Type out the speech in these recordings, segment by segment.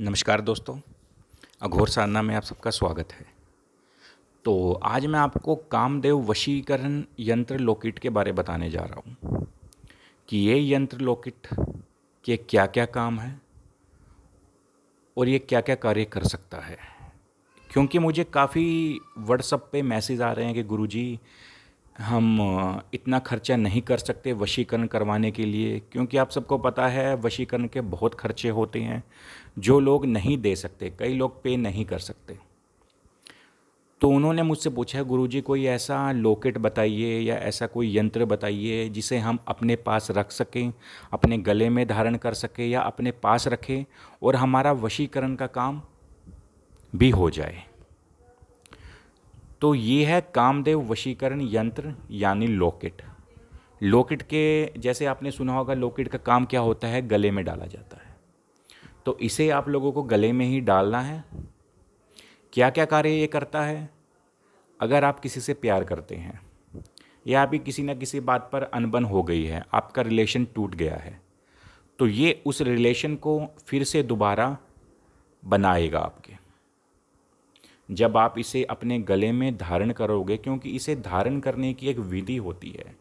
नमस्कार दोस्तों अघोर साधना में आप सबका स्वागत है तो आज मैं आपको कामदेव वशीकरण यंत्र लॉकेट के बारे बताने जा रहा हूँ कि ये यंत्र लॉकेट के क्या क्या काम है और ये क्या क्या कार्य कर सकता है क्योंकि मुझे काफ़ी व्हाट्सअप पे मैसेज आ रहे हैं कि गुरुजी जी हम इतना खर्चा नहीं कर सकते वशीकरण करवाने के लिए क्योंकि आप सबको पता है वशीकरण के बहुत खर्चे होते हैं जो लोग नहीं दे सकते कई लोग पे नहीं कर सकते तो उन्होंने मुझसे पूछा गुरु जी कोई ऐसा लोकेट बताइए या ऐसा कोई यंत्र बताइए जिसे हम अपने पास रख सकें अपने गले में धारण कर सकें या अपने पास रखें और हमारा वशीकरण का काम भी हो जाए तो ये है कामदेव वशीकरण यंत्र यानी लोकेट लोकेट के जैसे आपने सुना होगा लोकेट का काम क्या होता है गले में डाला जाता है तो इसे आप लोगों को गले में ही डालना है क्या क्या कार्य ये करता है अगर आप किसी से प्यार करते हैं या अभी किसी न किसी बात पर अनबन हो गई है आपका रिलेशन टूट गया है तो ये उस रिलेशन को फिर से दोबारा बनाएगा आपके जब आप इसे अपने गले में धारण करोगे क्योंकि इसे धारण करने की एक विधि होती है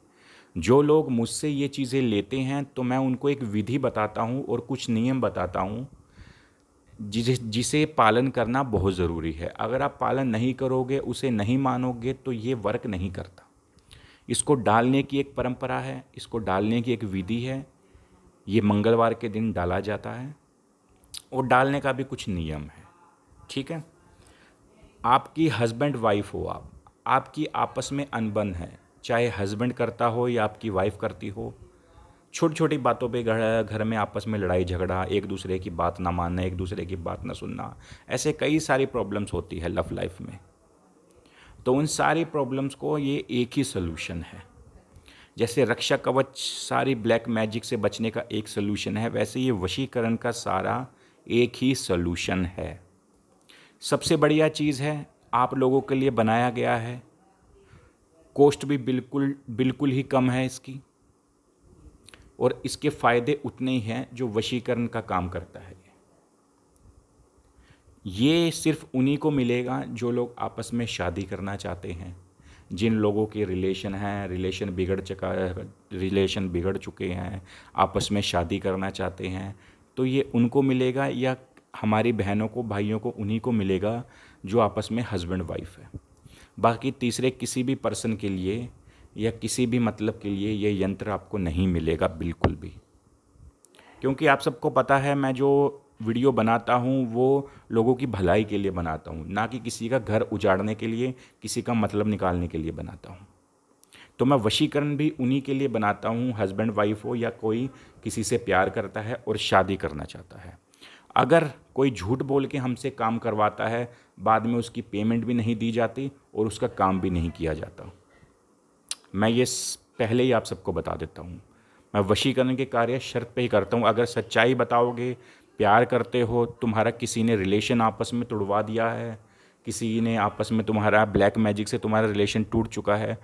जो लोग मुझसे ये चीज़ें लेते हैं तो मैं उनको एक विधि बताता हूँ और कुछ नियम बताता हूँ जिसे जिसे पालन करना बहुत ज़रूरी है अगर आप पालन नहीं करोगे उसे नहीं मानोगे तो ये वर्क नहीं करता इसको डालने की एक परंपरा है इसको डालने की एक विधि है ये मंगलवार के दिन डाला जाता है और डालने का भी कुछ नियम है ठीक है आपकी हस्बैंड वाइफ हो आप आपकी आपस में अनबन है चाहे हस्बैंड करता हो या आपकी वाइफ करती हो छोटी छोटी बातों पे घर घर में आपस में लड़ाई झगड़ा एक दूसरे की बात ना मानना एक दूसरे की बात ना सुनना ऐसे कई सारी प्रॉब्लम्स होती है लव लाइफ में तो उन सारी प्रॉब्लम्स को ये एक ही सोल्यूशन है जैसे रक्षा कवच सारी ब्लैक मैजिक से बचने का एक सोल्यूशन है वैसे ये वशीकरण का सारा एक ही सोल्यूशन है सबसे बढ़िया चीज़ है आप लोगों के लिए बनाया गया है कोस्ट भी बिल्कुल बिल्कुल ही कम है इसकी और इसके फ़ायदे उतने ही हैं जो वशीकरण का काम करता है ये सिर्फ उन्हीं को मिलेगा जो लोग आपस में शादी करना चाहते हैं जिन लोगों के रिलेशन हैं रिलेशन बिगड़ चुका रिलेशन बिगड़ चुके हैं आपस में शादी करना चाहते हैं तो ये उनको मिलेगा या हमारी बहनों को भाइयों को उन्हीं को मिलेगा जो आपस में हस्बैंड वाइफ है बाकी तीसरे किसी भी पर्सन के लिए या किसी भी मतलब के लिए यह यंत्र आपको नहीं मिलेगा बिल्कुल भी क्योंकि आप सबको पता है मैं जो वीडियो बनाता हूँ वो लोगों की भलाई के लिए बनाता हूँ ना कि किसी का घर उजाड़ने के लिए किसी का मतलब निकालने के लिए बनाता हूँ तो मैं वशीकरण भी उन्हीं के लिए बनाता हूँ हस्बैंड वाइफ हो या कोई किसी से प्यार करता है और शादी करना चाहता है अगर कोई झूठ बोल के हमसे काम करवाता है बाद में उसकी पेमेंट भी नहीं दी जाती और उसका काम भी नहीं किया जाता मैं ये पहले ही आप सबको बता देता हूँ मैं वशीकरण के कार्य शर्त पे ही करता हूँ अगर सच्चाई बताओगे प्यार करते हो तुम्हारा किसी ने रिलेशन आपस में तोड़वा दिया है किसी ने आपस में तुम्हारा ब्लैक मैजिक से तुम्हारा रिलेशन टूट चुका है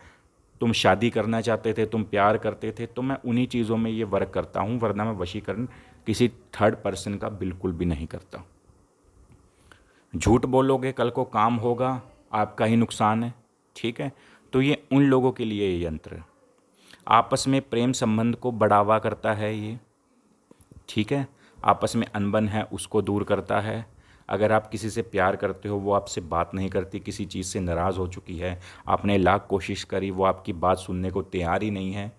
तुम शादी करना चाहते थे तुम प्यार करते थे तो मैं उन्हीं चीज़ों में ये वर्क करता हूँ वरना मैं वशीकरण किसी थर्ड पर्सन का बिल्कुल भी नहीं करता झूठ बोलोगे कल को काम होगा आपका ही नुकसान है ठीक है तो ये उन लोगों के लिए ये यंत्र आपस में प्रेम संबंध को बढ़ावा करता है ये ठीक है आपस में अनबन है उसको दूर करता है अगर आप किसी से प्यार करते हो वो आपसे बात नहीं करती किसी चीज़ से नाराज़ हो चुकी है आपने लाख कोशिश करी वो आपकी बात सुनने को तैयार ही नहीं है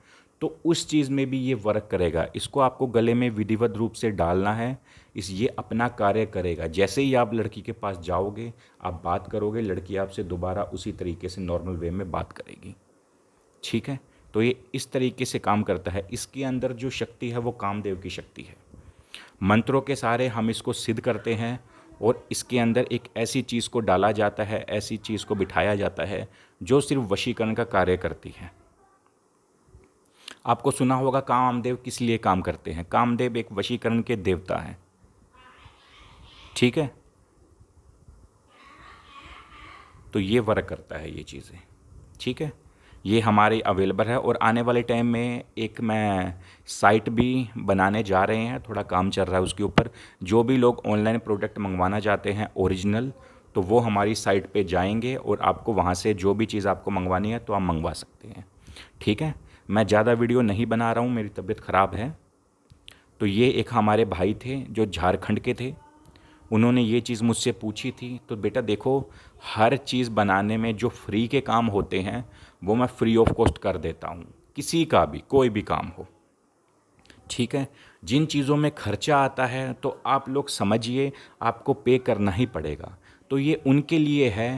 तो उस चीज़ में भी ये वर्क करेगा इसको आपको गले में विधिवत रूप से डालना है इस ये अपना कार्य करेगा जैसे ही आप लड़की के पास जाओगे आप बात करोगे लड़की आपसे दोबारा उसी तरीके से नॉर्मल वे में बात करेगी ठीक है तो ये इस तरीके से काम करता है इसके अंदर जो शक्ति है वो कामदेव की शक्ति है मंत्रों के सहारे हम इसको सिद्ध करते हैं और इसके अंदर एक ऐसी चीज़ को डाला जाता है ऐसी चीज़ को बिठाया जाता है जो सिर्फ वशीकरण का कार्य करती है आपको सुना होगा कामदेव किस लिए काम करते हैं कामदेव एक वशीकरण के देवता हैं ठीक है तो ये वर्क करता है ये चीज़ें ठीक है ये हमारे अवेलेबल है और आने वाले टाइम में एक मैं साइट भी बनाने जा रहे हैं थोड़ा काम चल रहा है उसके ऊपर जो भी लोग ऑनलाइन प्रोडक्ट मंगवाना चाहते हैं ओरिजिनल तो वो हमारी साइट पे जाएंगे और आपको वहाँ से जो भी चीज़ आपको मंगवानी है तो आप मंगवा सकते हैं ठीक है मैं ज़्यादा वीडियो नहीं बना रहा हूँ मेरी तबीयत ख़राब है तो ये एक हमारे भाई थे जो झारखंड के थे उन्होंने ये चीज़ मुझसे पूछी थी तो बेटा देखो हर चीज़ बनाने में जो फ्री के काम होते हैं वो मैं फ्री ऑफ कॉस्ट कर देता हूँ किसी का भी कोई भी काम हो ठीक है जिन चीज़ों में खर्चा आता है तो आप लोग समझिए आपको पे करना ही पड़ेगा तो ये उनके लिए है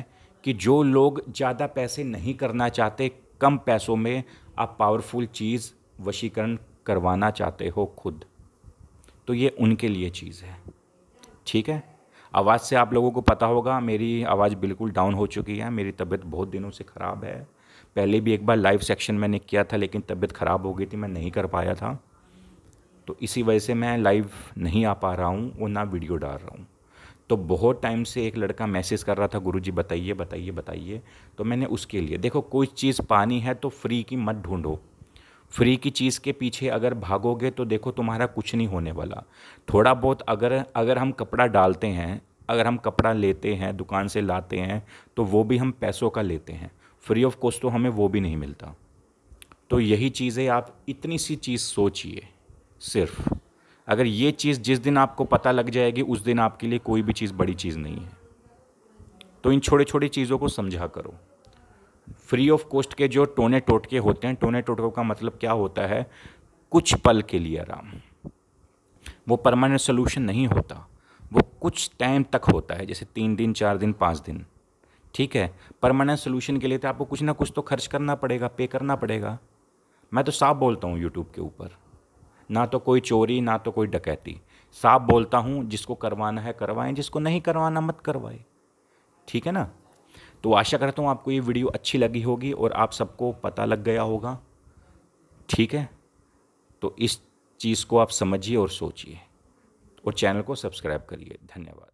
कि जो लोग ज़्यादा पैसे नहीं करना चाहते कम पैसों में आप पावरफुल चीज़ वशीकरण करवाना चाहते हो खुद तो ये उनके लिए चीज़ है ठीक है आवाज़ से आप लोगों को पता होगा मेरी आवाज़ बिल्कुल डाउन हो चुकी है मेरी तबीयत बहुत दिनों से ख़राब है पहले भी एक बार लाइव सेक्शन मैंने किया था लेकिन तबीयत ख़राब हो गई थी मैं नहीं कर पाया था तो इसी वजह से मैं लाइव नहीं आ पा रहा हूँ और ना वीडियो डाल रहा हूँ तो बहुत टाइम से एक लड़का मैसेज कर रहा था गुरु जी बताइए बताइए बताइए तो मैंने उसके लिए देखो कोई चीज़ पानी है तो फ्री की मत ढूंढो फ्री की चीज़ के पीछे अगर भागोगे तो देखो तुम्हारा कुछ नहीं होने वाला थोड़ा बहुत अगर अगर हम कपड़ा डालते हैं अगर हम कपड़ा लेते हैं दुकान से लाते हैं तो वो भी हम पैसों का लेते हैं फ्री ऑफ कॉस्ट तो हमें वो भी नहीं मिलता तो यही चीज़ें आप इतनी सी चीज़ सोचिए सिर्फ़ अगर ये चीज़ जिस दिन आपको पता लग जाएगी उस दिन आपके लिए कोई भी चीज़ बड़ी चीज़ नहीं है तो इन छोटे छोटे चीज़ों को समझा करो फ्री ऑफ कॉस्ट के जो टोने टोटके होते हैं टोने टोटकों का मतलब क्या होता है कुछ पल के लिए आराम वो परमानेंट सोल्यूशन नहीं होता वो कुछ टाइम तक होता है जैसे तीन दिन चार दिन पाँच दिन ठीक है परमानेंट सोल्यूशन के लिए तो आपको कुछ ना कुछ तो खर्च करना पड़ेगा पे करना पड़ेगा मैं तो साफ बोलता हूँ यूट्यूब के ऊपर ना तो कोई चोरी ना तो कोई डकैती साफ बोलता हूँ जिसको करवाना है करवाएं जिसको नहीं करवाना मत करवाए ठीक है ना तो आशा करता हूँ आपको ये वीडियो अच्छी लगी होगी और आप सबको पता लग गया होगा ठीक है तो इस चीज़ को आप समझिए और सोचिए और चैनल को सब्सक्राइब करिए धन्यवाद